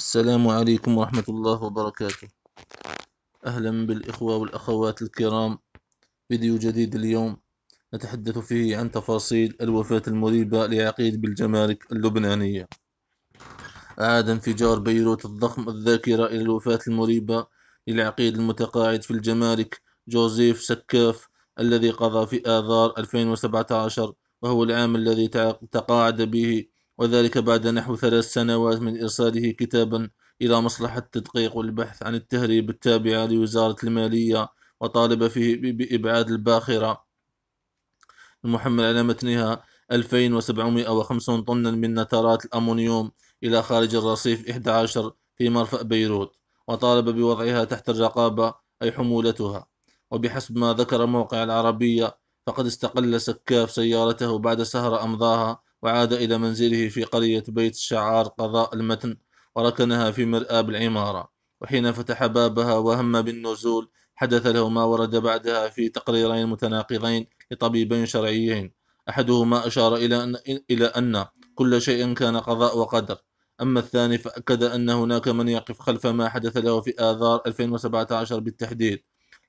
السلام عليكم ورحمة الله وبركاته أهلا بالإخوة والأخوات الكرام فيديو جديد اليوم نتحدث فيه عن تفاصيل الوفاة المريبة لعقيد بالجمارك اللبنانية عاد انفجار بيروت الضخم الذاكرة إلى الوفاة المريبة للعقيد المتقاعد في الجمارك جوزيف سكاف الذي قضى في آذار 2017 وهو العام الذي تقاعد به وذلك بعد نحو ثلاث سنوات من إرساله كتابا إلى مصلحة التدقيق والبحث عن التهريب التابعة لوزارة المالية وطالب فيه بإبعاد الباخرة المحمل على متنها 2750 طنا من نترات الأمونيوم إلى خارج الرصيف 11 في مرفأ بيروت وطالب بوضعها تحت الرقابة أي حمولتها وبحسب ما ذكر موقع العربية فقد استقل سكاف سيارته بعد سهرة أمضاها وعاد إلى منزله في قرية بيت الشعار قضاء المتن وركنها في مرآب العمارة وحين فتح بابها وهم بالنزول حدث له ما ورد بعدها في تقريرين متناقضين لطبيبين شرعيين أحدهما أشار إلى أن, إلى أن كل شيء كان قضاء وقدر أما الثاني فأكد أن هناك من يقف خلف ما حدث له في آذار 2017 بالتحديد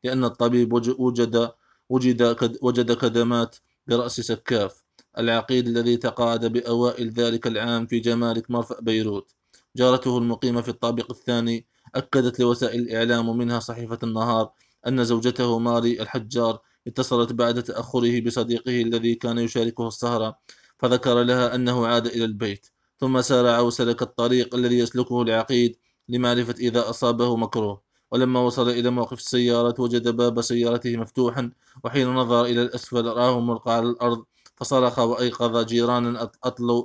لأن الطبيب وجد وجد وجد كدمات برأس سكاف العقيد الذي تقاعد بأوائل ذلك العام في جمارك مرفأ بيروت جارته المقيمة في الطابق الثاني أكدت لوسائل الإعلام ومنها صحيفة النهار أن زوجته ماري الحجار اتصلت بعد تأخره بصديقه الذي كان يشاركه السهرة فذكر لها أنه عاد إلى البيت ثم سارع وسلك الطريق الذي يسلكه العقيد لمعرفة إذا أصابه مكروه ولما وصل إلى موقف السيارة وجد باب سيارته مفتوحا وحين نظر إلى الأسفل رآه ملقى على الأرض فصرخ وأيقظ جيرانا أطلوا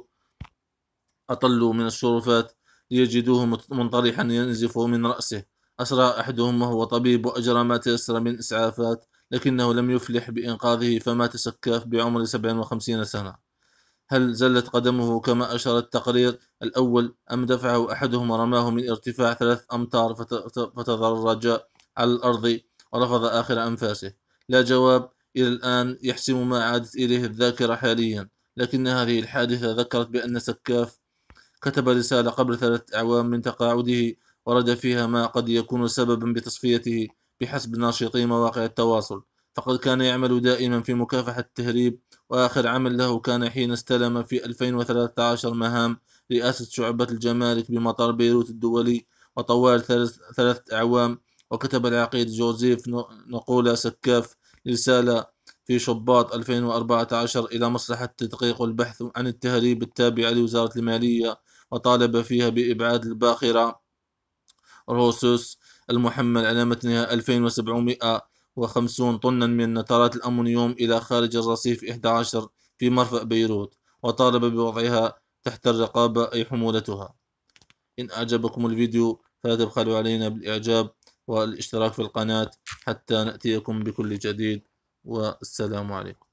أطلوا من الشرفات ليجدوه منطرحا ينزف من رأسه أسرى أحدهم وهو طبيب وأجرى ما تيسر من إسعافات لكنه لم يفلح بإنقاذه فمات سكاف بعمر 57 سنة هل زلت قدمه كما أشار التقرير الأول أم دفعه أحدهم ورماه من ارتفاع ثلاث أمتار فتضرج على الأرض ورفض آخر أنفاسه لا جواب إلى الآن يحسم ما عادت إليه الذاكرة حاليا لكن هذه الحادثة ذكرت بأن سكاف كتب رسالة قبل ثلاثة أعوام من تقاعده ورد فيها ما قد يكون سببا بتصفيته بحسب ناشطي مواقع التواصل فقد كان يعمل دائما في مكافحة التهريب وآخر عمل له كان حين استلم في 2013 مهام رئاسة شعبة الجمارك بمطار بيروت الدولي وطوال ثلاثة أعوام وكتب العقيد جوزيف نقولا سكاف رسالة في شباط 2014 إلى مصلحة التدقيق والبحث عن التهريب التابعة لوزارة المالية وطالب فيها بإبعاد الباخرة روسوس المحمل على متنها 2750 طنا من نترات الأمونيوم إلى خارج الرصيف 11 في مرفأ بيروت وطالب بوضعها تحت الرقابة أي حمولتها إن أعجبكم الفيديو فلا تبخلوا علينا بالإعجاب والاشتراك في القناة حتى نأتيكم بكل جديد والسلام عليكم